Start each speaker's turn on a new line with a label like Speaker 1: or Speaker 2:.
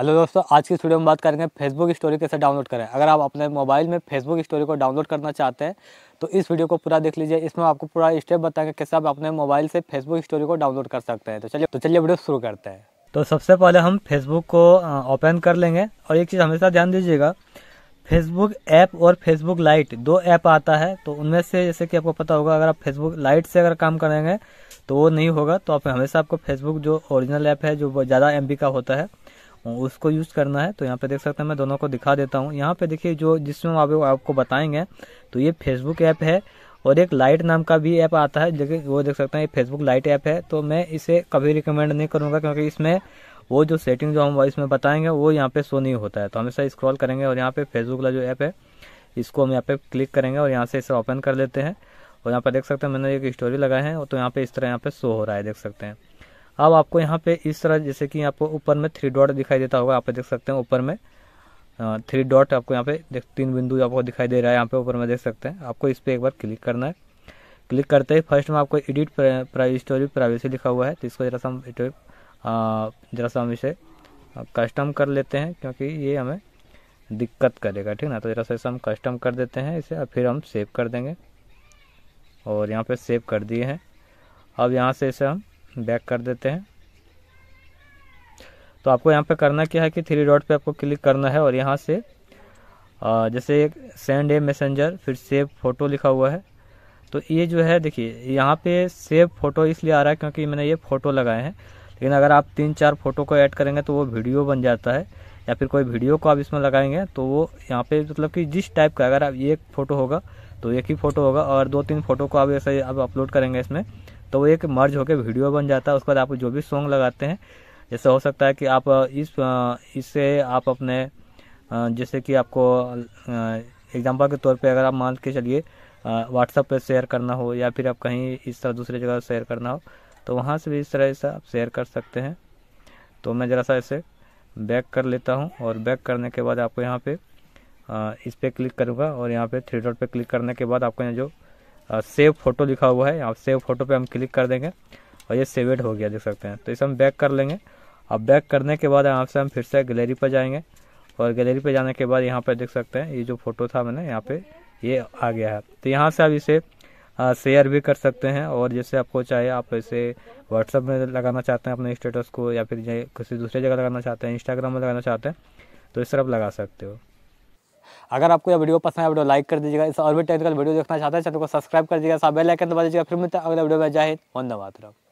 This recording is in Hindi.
Speaker 1: हेलो दोस्तों आज की स्टूडियो वीडियो में बात करेंगे फेसबुक स्टोरी कैसे डाउनलोड करें अगर आप अपने मोबाइल में फेसबुक स्टोरी को डाउनलोड करना चाहते हैं तो इस वीडियो को पूरा देख लीजिए इसमें आपको पूरा स्टेप बताएंगे कैसे आप अपने मोबाइल से फेसबुक स्टोरी को डाउनलोड कर सकते हैं तो चलिए तो चलिए वीडियो शुरू करते हैं तो सबसे पहले हम फेसबुक को ओपन कर लेंगे और एक चीज़ हमेशा ध्यान दीजिएगा फेसबुक ऐप और फेसबुक लाइट दो ऐप आता है तो उनमें से जैसे कि आपको पता होगा अगर आप फेसबुक लाइट से अगर काम करेंगे तो वो नहीं होगा तो आप हमेशा आपको फेसबुक जो ओरिजिनल ऐप है जो ज़्यादा एम का होता है उसको यूज़ करना है तो यहाँ पे देख सकते हैं मैं दोनों को दिखा देता हूँ यहाँ पे देखिए जो जिसमें हम आपको बताएंगे तो ये फेसबुक ऐप है और एक लाइट नाम का भी ऐप आता है लेकिन वो देख सकते हैं ये फेसबुक लाइट ऐप है तो मैं इसे कभी रिकमेंड नहीं करूँगा क्योंकि इसमें वो जो सेटिंग जो हम इसमें बताएंगे वो यहाँ पर शो नहीं होता है तो हमेशा स्क्रॉल करेंगे और यहाँ पर फेसबुक वाला जो ऐप है इसको हम यहाँ पर क्लिक करेंगे और यहाँ से इसे ओपन कर लेते हैं और यहाँ पर देख सकते हैं मैंने एक स्टोरी लगाए हैं तो यहाँ पर इस तरह यहाँ पे शो हो रहा है देख सकते हैं अब आपको यहाँ पे इस तरह जैसे कि आपको ऊपर में थ्री डॉट दिखाई देता होगा आप देख सकते हैं ऊपर में थ्री डॉट आपको यहाँ पे तीन बिंदु आपको दिखाई दे रहा है यहाँ पे ऊपर में देख सकते हैं आपको इस पर एक बार क्लिक करना है क्लिक करते ही फर्स्ट में आपको एडिट प्राइवेसी स्टोरी प्राइवेसी लिखा हुआ है तो इसको जरा सा हम जरा सा हम इसे कस्टम कर लेते हैं क्योंकि ये हमें दिक्कत करेगा ठीक ना तो जरा सा हम कस्टम कर देते हैं इसे और फिर हम सेव कर देंगे और यहाँ पर सेव कर दिए हैं अब यहाँ से इसे हम बैक कर देते हैं तो आपको यहाँ पे करना क्या है कि थ्री डॉट पे आपको क्लिक करना है और यहाँ से जैसे एक सेंड ए मैसेंजर फिर सेव फोटो लिखा हुआ है तो ये जो है देखिए यहाँ पे सेव फोटो इसलिए आ रहा है क्योंकि मैंने ये फ़ोटो लगाए हैं लेकिन अगर आप तीन चार फोटो को ऐड करेंगे तो वो वीडियो बन जाता है या फिर कोई वीडियो को आप इसमें लगाएंगे तो वो यहाँ पे मतलब कि जिस टाइप का अगर आप एक फ़ोटो होगा तो एक ही फ़ोटो होगा और दो तीन फ़ोटो को आप ऐसे आप अपलोड करेंगे इसमें तो वो एक मर्ज होकर वीडियो बन जाता है उसके बाद आप जो भी सॉन्ग लगाते हैं जैसे हो सकता है कि आप इस इससे आप अपने जैसे कि आपको एग्जाम्पल के तौर पे अगर आप मान के चलिए व्हाट्सअप पे शेयर करना हो या फिर आप कहीं इस तरह दूसरी जगह शेयर करना हो तो वहाँ से भी इस तरह से आप शेयर कर सकते हैं तो मैं ज़रा सा इसे बैक कर लेता हूँ और बैक करने के बाद आपको यहाँ पे इस पर क्लिक करूँगा और यहाँ पे थ्री डॉट पे क्लिक करने के बाद आपको यहाँ जो सेव फोटो लिखा हुआ है यहाँ सेव फोटो पे हम क्लिक कर देंगे और ये सेवेड हो गया देख सकते हैं तो इसे हम बैक कर लेंगे अब बैक करने के बाद यहाँ से हम फिर से गैलरी पर जाएंगे और गैलरी पर जाने के बाद यहाँ पर देख सकते हैं ये जो फोटो था मैंने यहाँ पर ये आ गया है तो यहाँ से आप इसे शेयर भी कर सकते हैं और जैसे आपको चाहे आप इसे व्हाट्सअप में लगाना चाहते हैं अपने स्टेटस को या फिर किसी दूसरे जगह लगाना चाहते हैं इंस्टाग्राम में लगाना चाहते हैं तो इस तरह आप लगा सकते हो अगर आपको यह वीडियो पसंद है वीडियो लाइक कर दीजिएगा इस और भी टेक्निकल वीडियो देखना चाहते हैं चैनल को सब्सक्राइब कर दीजिएगा बेल आइकन दबा दीजिएगा फिर मिलते हैं अगले वीडियो में जाहिर वंदे मातरम